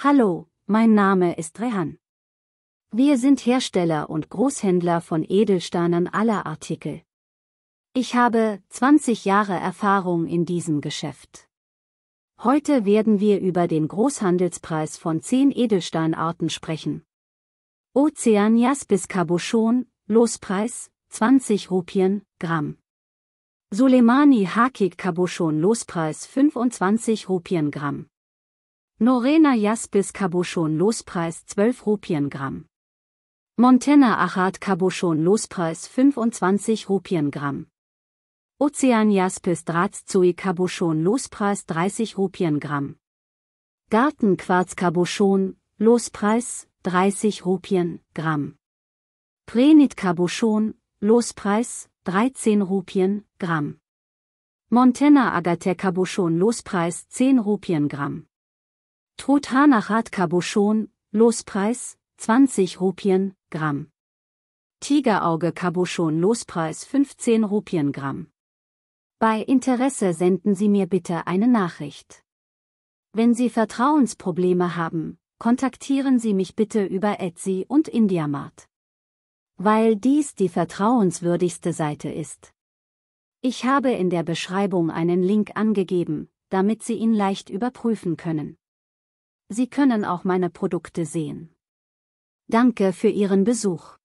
Hallo, mein Name ist Rehan. Wir sind Hersteller und Großhändler von Edelsteinen aller Artikel. Ich habe 20 Jahre Erfahrung in diesem Geschäft. Heute werden wir über den Großhandelspreis von 10 Edelsteinarten sprechen. Ozean Jaspis Cabochon, Lospreis, 20 Rupien, Gramm. Soleimani Hakik Cabochon Lospreis 25 Rupien Gramm. Norena Jaspis Cabochon Lospreis 12 Rupien Gramm. Montana Achat Cabochon Lospreis 25 Rupien Gramm. Ozean Jaspis Drahtzui Cabochon Lospreis 30 Rupien Gramm. Garten Quarz Cabochon Lospreis 30 Rupien Gramm. Prenit Cabochon Lospreis 13 Rupien Gramm. Montana Agathe Cabochon Lospreis 10 Rupien Gramm. Truthanachat Cabochon, Lospreis, 20 Rupien, Gramm. Tigerauge Cabochon Lospreis 15 Rupien Gramm. Bei Interesse senden Sie mir bitte eine Nachricht. Wenn Sie Vertrauensprobleme haben, kontaktieren Sie mich bitte über Etsy und Indiamart. Weil dies die vertrauenswürdigste Seite ist. Ich habe in der Beschreibung einen Link angegeben, damit Sie ihn leicht überprüfen können. Sie können auch meine Produkte sehen. Danke für Ihren Besuch.